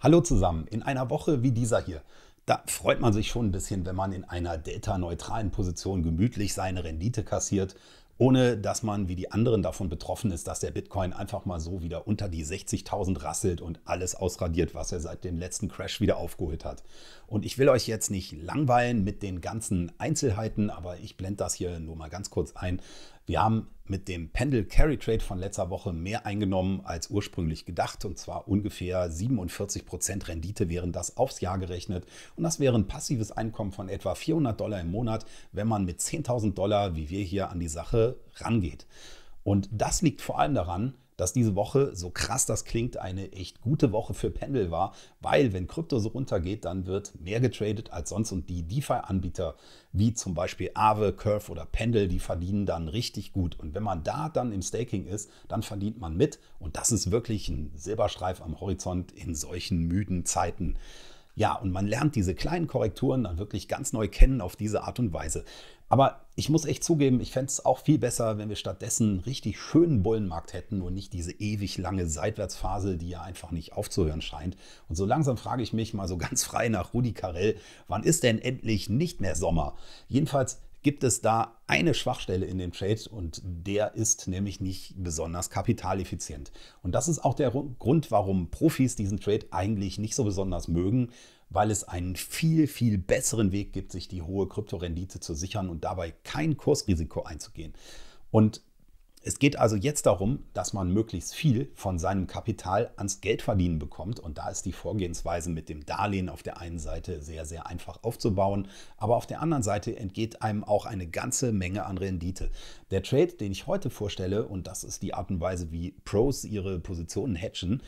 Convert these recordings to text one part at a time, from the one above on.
Hallo zusammen. In einer Woche wie dieser hier, da freut man sich schon ein bisschen, wenn man in einer delta-neutralen Position gemütlich seine Rendite kassiert, ohne dass man wie die anderen davon betroffen ist, dass der Bitcoin einfach mal so wieder unter die 60.000 rasselt und alles ausradiert, was er seit dem letzten Crash wieder aufgeholt hat. Und ich will euch jetzt nicht langweilen mit den ganzen Einzelheiten, aber ich blende das hier nur mal ganz kurz ein, wir haben mit dem Pendel Carry Trade von letzter Woche mehr eingenommen als ursprünglich gedacht und zwar ungefähr 47% Prozent Rendite wären das aufs Jahr gerechnet und das wäre ein passives Einkommen von etwa 400 Dollar im Monat, wenn man mit 10.000 Dollar, wie wir hier, an die Sache rangeht. Und das liegt vor allem daran, dass diese Woche, so krass das klingt, eine echt gute Woche für Pendel war, weil wenn Krypto so runtergeht, dann wird mehr getradet als sonst und die DeFi-Anbieter wie zum Beispiel Aave, Curve oder Pendel, die verdienen dann richtig gut. Und wenn man da dann im Staking ist, dann verdient man mit und das ist wirklich ein Silberstreif am Horizont in solchen müden Zeiten. Ja, und man lernt diese kleinen Korrekturen dann wirklich ganz neu kennen auf diese Art und Weise. Aber ich muss echt zugeben, ich fände es auch viel besser, wenn wir stattdessen richtig schönen Bullenmarkt hätten und nicht diese ewig lange Seitwärtsphase, die ja einfach nicht aufzuhören scheint. Und so langsam frage ich mich mal so ganz frei nach Rudi Carell, wann ist denn endlich nicht mehr Sommer? Jedenfalls gibt es da eine Schwachstelle in dem Trade und der ist nämlich nicht besonders kapitaleffizient. Und das ist auch der Grund, warum Profis diesen Trade eigentlich nicht so besonders mögen, weil es einen viel, viel besseren Weg gibt, sich die hohe Kryptorendite zu sichern und dabei kein Kursrisiko einzugehen. Und es geht also jetzt darum, dass man möglichst viel von seinem Kapital ans Geldverdienen bekommt. Und da ist die Vorgehensweise mit dem Darlehen auf der einen Seite sehr, sehr einfach aufzubauen. Aber auf der anderen Seite entgeht einem auch eine ganze Menge an Rendite. Der Trade, den ich heute vorstelle, und das ist die Art und Weise, wie Pros ihre Positionen hatchen,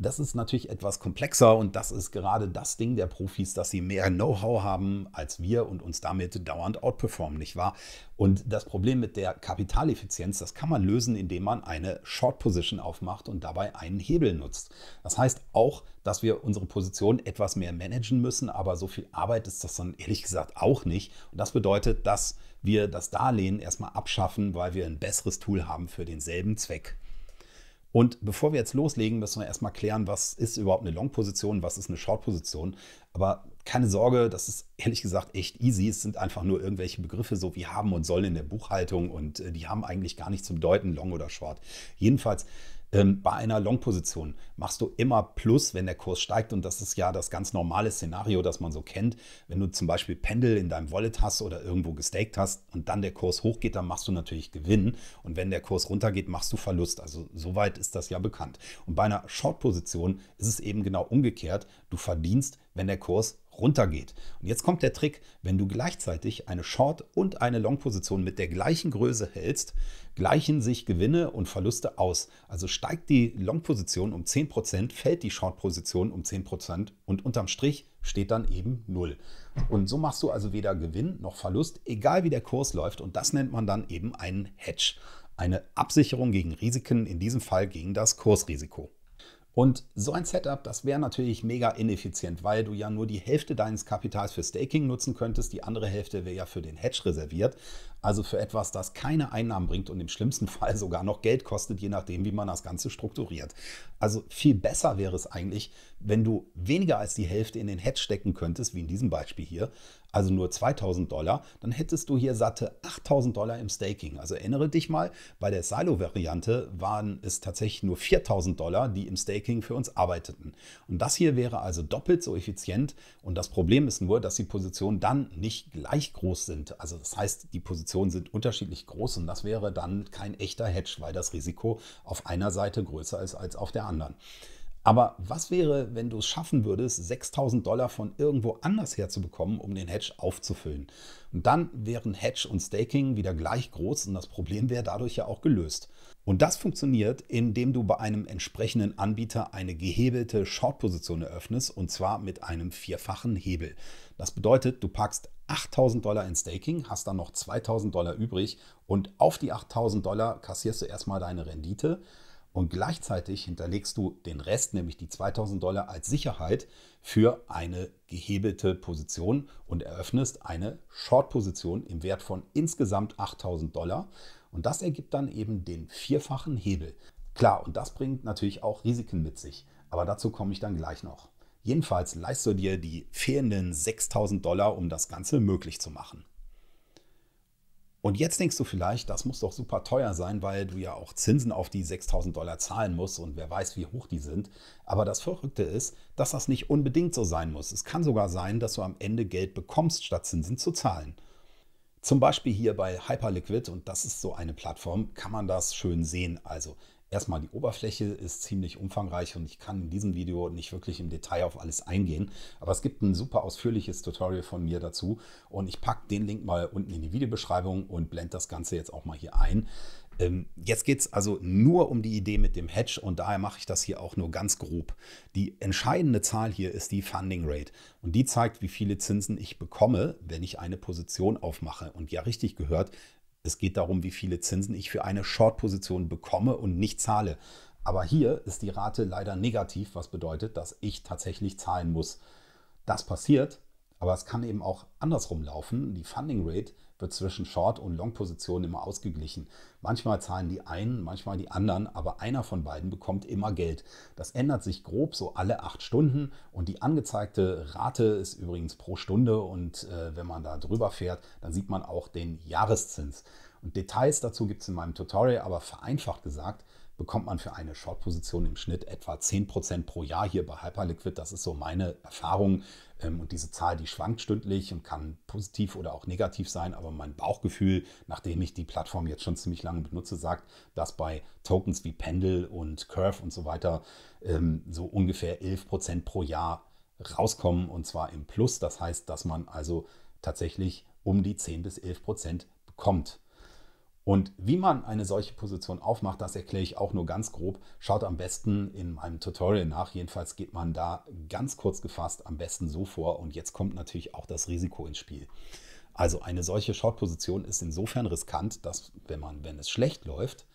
das ist natürlich etwas komplexer und das ist gerade das Ding der Profis, dass sie mehr Know-how haben als wir und uns damit dauernd outperformen, nicht wahr? Und das Problem mit der Kapitaleffizienz, das kann man lösen, indem man eine Short Position aufmacht und dabei einen Hebel nutzt. Das heißt auch, dass wir unsere Position etwas mehr managen müssen, aber so viel Arbeit ist das dann ehrlich gesagt auch nicht. Und das bedeutet, dass wir das Darlehen erstmal abschaffen, weil wir ein besseres Tool haben für denselben Zweck. Und bevor wir jetzt loslegen, müssen wir erstmal klären, was ist überhaupt eine Long-Position, was ist eine Short-Position. Aber keine Sorge, das ist ehrlich gesagt echt easy. Es sind einfach nur irgendwelche Begriffe, so wie haben und sollen in der Buchhaltung und äh, die haben eigentlich gar nichts zum Deuten, Long oder Short. Jedenfalls ähm, bei einer Long-Position machst du immer Plus, wenn der Kurs steigt. Und das ist ja das ganz normale Szenario, das man so kennt. Wenn du zum Beispiel Pendel in deinem Wallet hast oder irgendwo gestaked hast und dann der Kurs hochgeht, dann machst du natürlich Gewinn. Und wenn der Kurs runtergeht, machst du Verlust. Also soweit ist das ja bekannt. Und bei einer Short-Position ist es eben genau umgekehrt. Du verdienst, wenn der Kurs runtergeht. Und jetzt kommt der Trick, wenn du gleichzeitig eine Short- und eine Long-Position mit der gleichen Größe hältst, gleichen sich Gewinne und Verluste aus. Also steigt die Long-Position um 10%, fällt die Short-Position um 10% und unterm Strich steht dann eben 0. Und so machst du also weder Gewinn noch Verlust, egal wie der Kurs läuft. Und das nennt man dann eben einen Hedge. Eine Absicherung gegen Risiken, in diesem Fall gegen das Kursrisiko. Und so ein Setup, das wäre natürlich mega ineffizient, weil du ja nur die Hälfte deines Kapitals für Staking nutzen könntest, die andere Hälfte wäre ja für den Hedge reserviert. Also für etwas, das keine Einnahmen bringt und im schlimmsten Fall sogar noch Geld kostet, je nachdem, wie man das Ganze strukturiert. Also viel besser wäre es eigentlich, wenn du weniger als die Hälfte in den Hedge stecken könntest, wie in diesem Beispiel hier, also nur 2000 Dollar, dann hättest du hier satte 8000 Dollar im Staking. Also erinnere dich mal, bei der Silo-Variante waren es tatsächlich nur 4000 Dollar, die im Staking für uns arbeiteten. Und das hier wäre also doppelt so effizient. Und das Problem ist nur, dass die Positionen dann nicht gleich groß sind. Also das heißt, die Position Positionen sind unterschiedlich groß und das wäre dann kein echter Hedge, weil das Risiko auf einer Seite größer ist als auf der anderen. Aber was wäre, wenn du es schaffen würdest, 6000 Dollar von irgendwo anders herzubekommen, um den Hedge aufzufüllen? Und dann wären Hedge und Staking wieder gleich groß und das Problem wäre dadurch ja auch gelöst. Und das funktioniert, indem du bei einem entsprechenden Anbieter eine gehebelte Short-Position eröffnest und zwar mit einem vierfachen Hebel. Das bedeutet, du packst 8000 Dollar in Staking, hast dann noch 2000 Dollar übrig und auf die 8000 Dollar kassierst du erstmal deine Rendite und gleichzeitig hinterlegst du den Rest, nämlich die 2000 Dollar, als Sicherheit für eine gehebelte Position und eröffnest eine Short-Position im Wert von insgesamt 8000 Dollar. Und das ergibt dann eben den vierfachen Hebel. Klar, und das bringt natürlich auch Risiken mit sich, aber dazu komme ich dann gleich noch. Jedenfalls leist du dir die fehlenden 6000 Dollar, um das Ganze möglich zu machen. Und jetzt denkst du vielleicht, das muss doch super teuer sein, weil du ja auch Zinsen auf die 6000 Dollar zahlen musst und wer weiß, wie hoch die sind. Aber das Verrückte ist, dass das nicht unbedingt so sein muss. Es kann sogar sein, dass du am Ende Geld bekommst, statt Zinsen zu zahlen. Zum Beispiel hier bei Hyperliquid, und das ist so eine Plattform, kann man das schön sehen. Also Erstmal die Oberfläche ist ziemlich umfangreich und ich kann in diesem Video nicht wirklich im Detail auf alles eingehen, aber es gibt ein super ausführliches Tutorial von mir dazu und ich packe den Link mal unten in die Videobeschreibung und blende das Ganze jetzt auch mal hier ein. Ähm, jetzt geht es also nur um die Idee mit dem Hedge und daher mache ich das hier auch nur ganz grob. Die entscheidende Zahl hier ist die Funding Rate und die zeigt, wie viele Zinsen ich bekomme, wenn ich eine Position aufmache. Und ja, richtig gehört, es geht darum, wie viele Zinsen ich für eine Short-Position bekomme und nicht zahle. Aber hier ist die Rate leider negativ, was bedeutet, dass ich tatsächlich zahlen muss. Das passiert, aber es kann eben auch andersrum laufen. Die Funding Rate wird zwischen Short- und Long-Positionen immer ausgeglichen. Manchmal zahlen die einen, manchmal die anderen, aber einer von beiden bekommt immer Geld. Das ändert sich grob so alle acht Stunden und die angezeigte Rate ist übrigens pro Stunde und äh, wenn man da drüber fährt, dann sieht man auch den Jahreszins. Und Details dazu gibt es in meinem Tutorial, aber vereinfacht gesagt, bekommt man für eine Short-Position im Schnitt etwa 10% pro Jahr hier bei Hyperliquid. Das ist so meine Erfahrung. Ähm, und diese Zahl, die schwankt stündlich und kann positiv oder auch negativ sein. Aber mein Bauchgefühl, nachdem ich die Plattform jetzt schon ziemlich lange benutze, sagt, dass bei Tokens wie Pendel und Curve und so weiter ähm, so ungefähr 11% pro Jahr rauskommen. Und zwar im Plus. Das heißt, dass man also tatsächlich um die 10 bis 11% bekommt. Und wie man eine solche Position aufmacht, das erkläre ich auch nur ganz grob. Schaut am besten in meinem Tutorial nach. Jedenfalls geht man da ganz kurz gefasst am besten so vor. Und jetzt kommt natürlich auch das Risiko ins Spiel. Also eine solche Short-Position ist insofern riskant, dass wenn man, wenn es schlecht läuft,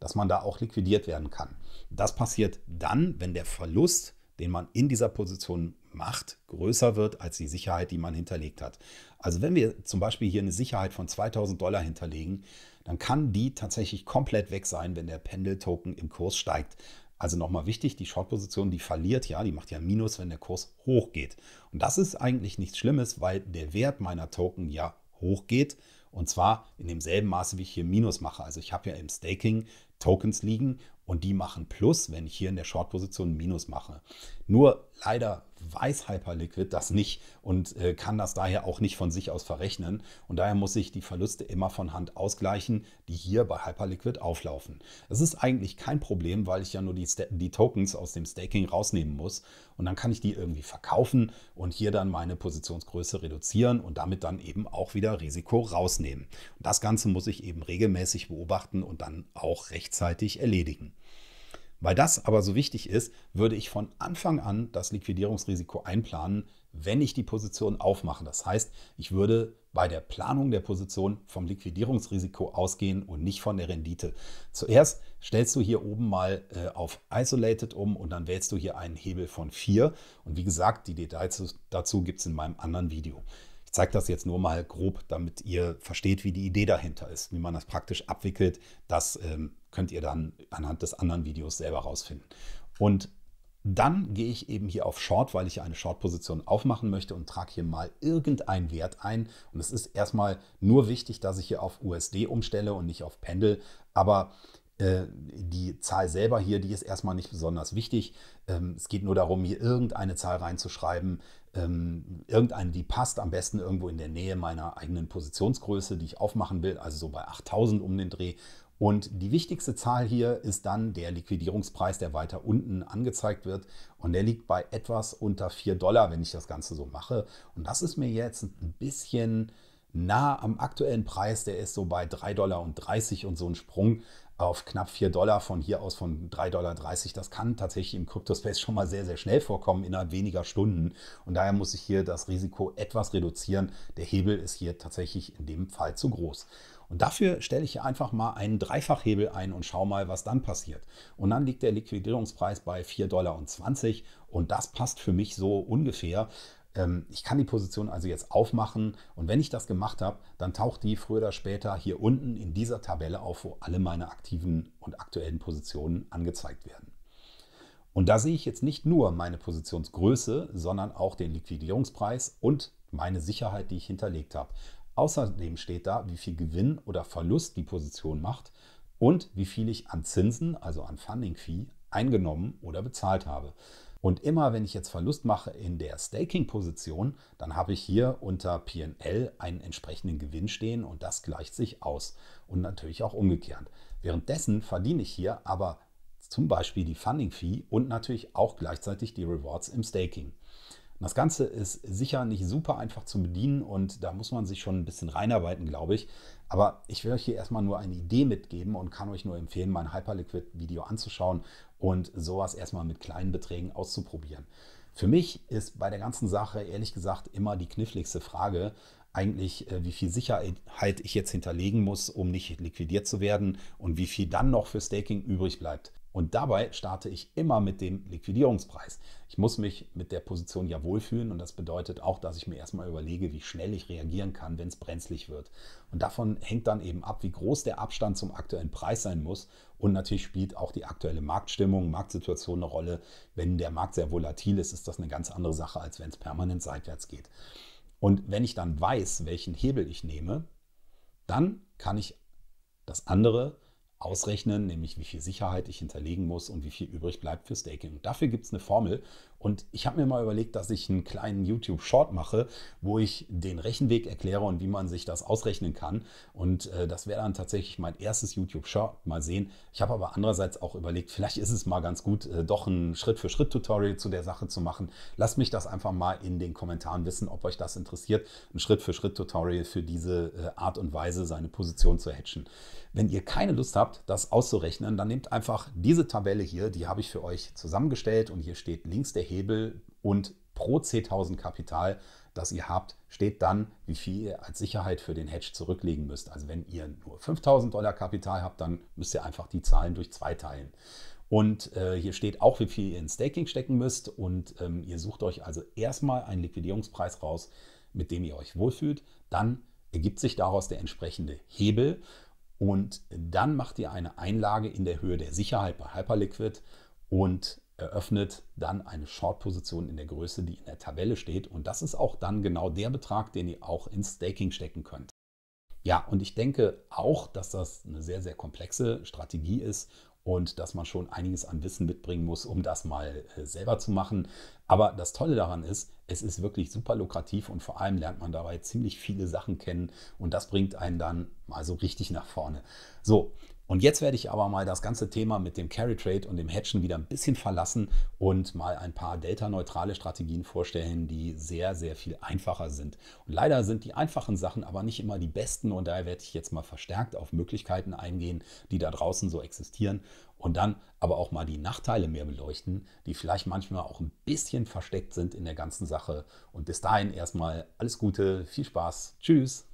dass man da auch liquidiert werden kann. Das passiert dann, wenn der Verlust, den man in dieser Position macht, größer wird als die Sicherheit, die man hinterlegt hat. Also wenn wir zum Beispiel hier eine Sicherheit von 2000 Dollar hinterlegen, dann kann die tatsächlich komplett weg sein, wenn der Pendel-Token im Kurs steigt. Also nochmal wichtig, die Short-Position, die verliert ja, die macht ja Minus, wenn der Kurs hochgeht. Und das ist eigentlich nichts Schlimmes, weil der Wert meiner Token ja hochgeht. Und zwar in demselben Maße, wie ich hier Minus mache. Also ich habe ja im Staking Tokens liegen und die machen Plus, wenn ich hier in der Short-Position Minus mache. Nur leider weiß Hyperliquid das nicht und äh, kann das daher auch nicht von sich aus verrechnen. Und daher muss ich die Verluste immer von Hand ausgleichen, die hier bei Hyperliquid auflaufen. Das ist eigentlich kein Problem, weil ich ja nur die, die Tokens aus dem Staking rausnehmen muss. Und dann kann ich die irgendwie verkaufen und hier dann meine Positionsgröße reduzieren und damit dann eben auch wieder Risiko rausnehmen. Und das Ganze muss ich eben regelmäßig beobachten und dann auch rechtzeitig erledigen. Weil das aber so wichtig ist, würde ich von Anfang an das Liquidierungsrisiko einplanen, wenn ich die Position aufmache. Das heißt, ich würde bei der Planung der Position vom Liquidierungsrisiko ausgehen und nicht von der Rendite. Zuerst stellst du hier oben mal äh, auf Isolated um und dann wählst du hier einen Hebel von 4. Und wie gesagt, die Details dazu gibt es in meinem anderen Video. Ich zeige das jetzt nur mal grob, damit ihr versteht, wie die Idee dahinter ist, wie man das praktisch abwickelt. Das ähm, könnt ihr dann anhand des anderen Videos selber rausfinden. Und dann gehe ich eben hier auf Short, weil ich eine Short-Position aufmachen möchte und trage hier mal irgendeinen Wert ein. Und es ist erstmal nur wichtig, dass ich hier auf USD umstelle und nicht auf Pendel. Aber äh, die Zahl selber hier, die ist erstmal nicht besonders wichtig. Ähm, es geht nur darum, hier irgendeine Zahl reinzuschreiben, ähm, irgendeine, die passt am besten irgendwo in der Nähe meiner eigenen Positionsgröße, die ich aufmachen will, also so bei 8000 um den Dreh. Und die wichtigste Zahl hier ist dann der Liquidierungspreis, der weiter unten angezeigt wird. Und der liegt bei etwas unter 4 Dollar, wenn ich das Ganze so mache. Und das ist mir jetzt ein bisschen nah am aktuellen Preis. Der ist so bei 3,30 Dollar und so ein Sprung auf knapp 4 Dollar von hier aus von 3,30 Dollar. Das kann tatsächlich im Kryptospace schon mal sehr, sehr schnell vorkommen innerhalb weniger Stunden. Und daher muss ich hier das Risiko etwas reduzieren. Der Hebel ist hier tatsächlich in dem Fall zu groß. Und dafür stelle ich hier einfach mal einen Dreifachhebel ein und schaue mal, was dann passiert. Und dann liegt der Liquidierungspreis bei 4,20 Dollar und das passt für mich so ungefähr. Ähm, ich kann die Position also jetzt aufmachen und wenn ich das gemacht habe, dann taucht die früher oder später hier unten in dieser Tabelle auf, wo alle meine aktiven und aktuellen Positionen angezeigt werden. Und da sehe ich jetzt nicht nur meine Positionsgröße, sondern auch den Liquidierungspreis und meine Sicherheit, die ich hinterlegt habe. Außerdem steht da, wie viel Gewinn oder Verlust die Position macht und wie viel ich an Zinsen, also an Funding Fee, eingenommen oder bezahlt habe. Und immer wenn ich jetzt Verlust mache in der Staking-Position, dann habe ich hier unter PL einen entsprechenden Gewinn stehen und das gleicht sich aus. Und natürlich auch umgekehrt. Währenddessen verdiene ich hier aber zum Beispiel die Funding-Fee und natürlich auch gleichzeitig die Rewards im Staking das Ganze ist sicher nicht super einfach zu bedienen und da muss man sich schon ein bisschen reinarbeiten, glaube ich. Aber ich will euch hier erstmal nur eine Idee mitgeben und kann euch nur empfehlen, mein Hyperliquid-Video anzuschauen und sowas erstmal mit kleinen Beträgen auszuprobieren. Für mich ist bei der ganzen Sache ehrlich gesagt immer die kniffligste Frage eigentlich, äh, wie viel Sicherheit ich jetzt hinterlegen muss, um nicht liquidiert zu werden und wie viel dann noch für Staking übrig bleibt. Und dabei starte ich immer mit dem Liquidierungspreis. Ich muss mich mit der Position ja wohlfühlen und das bedeutet auch, dass ich mir erstmal überlege, wie schnell ich reagieren kann, wenn es brenzlig wird. Und davon hängt dann eben ab, wie groß der Abstand zum aktuellen Preis sein muss. Und natürlich spielt auch die aktuelle Marktstimmung, Marktsituation eine Rolle. Wenn der Markt sehr volatil ist, ist das eine ganz andere Sache, als wenn es permanent seitwärts geht. Und wenn ich dann weiß, welchen Hebel ich nehme, dann kann ich das andere ausrechnen, nämlich wie viel Sicherheit ich hinterlegen muss und wie viel übrig bleibt für Staking. Und dafür gibt es eine Formel und ich habe mir mal überlegt, dass ich einen kleinen YouTube-Short mache, wo ich den Rechenweg erkläre und wie man sich das ausrechnen kann. Und äh, das wäre dann tatsächlich mein erstes YouTube-Short. Mal sehen. Ich habe aber andererseits auch überlegt, vielleicht ist es mal ganz gut, äh, doch ein Schritt-für-Schritt-Tutorial zu der Sache zu machen. Lasst mich das einfach mal in den Kommentaren wissen, ob euch das interessiert. Ein Schritt-für-Schritt-Tutorial für diese äh, Art und Weise, seine Position zu hatchen. Wenn ihr keine Lust habt, das auszurechnen, dann nehmt einfach diese Tabelle hier. Die habe ich für euch zusammengestellt und hier steht links der Hebel und pro 10.000 Kapital, das ihr habt, steht dann, wie viel ihr als Sicherheit für den Hedge zurücklegen müsst. Also wenn ihr nur 5000 Dollar Kapital habt, dann müsst ihr einfach die Zahlen durch zwei teilen. Und äh, hier steht auch, wie viel ihr in Staking stecken müsst. Und ähm, ihr sucht euch also erstmal einen Liquidierungspreis raus, mit dem ihr euch wohlfühlt. Dann ergibt sich daraus der entsprechende Hebel. Und dann macht ihr eine Einlage in der Höhe der Sicherheit bei Hyperliquid und eröffnet dann eine Short-Position in der Größe, die in der Tabelle steht. Und das ist auch dann genau der Betrag, den ihr auch ins Staking stecken könnt. Ja, und ich denke auch, dass das eine sehr, sehr komplexe Strategie ist und dass man schon einiges an Wissen mitbringen muss, um das mal äh, selber zu machen. Aber das Tolle daran ist, es ist wirklich super lukrativ und vor allem lernt man dabei ziemlich viele Sachen kennen und das bringt einen dann mal so richtig nach vorne. So, und jetzt werde ich aber mal das ganze Thema mit dem Carry Trade und dem Hedgen wieder ein bisschen verlassen und mal ein paar delta-neutrale Strategien vorstellen, die sehr, sehr viel einfacher sind. Und leider sind die einfachen Sachen aber nicht immer die besten und daher werde ich jetzt mal verstärkt auf Möglichkeiten eingehen, die da draußen so existieren und dann aber auch mal die Nachteile mehr beleuchten, die vielleicht manchmal auch ein bisschen versteckt sind in der ganzen Sache. Und bis dahin erstmal alles Gute, viel Spaß, tschüss.